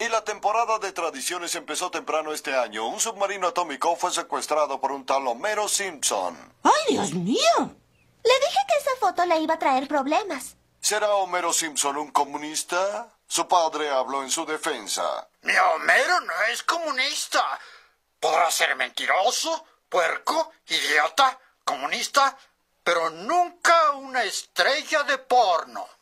Y la temporada de tradiciones empezó temprano este año. Un submarino atómico fue secuestrado por un tal Homero Simpson. ¡Ay, Dios mío! Le dije que esa foto le iba a traer problemas. ¿Será Homero Simpson un comunista? Su padre habló en su defensa. Mi Homero no es comunista. Podrá ser mentiroso, puerco, idiota, comunista, pero nunca una estrella de porno.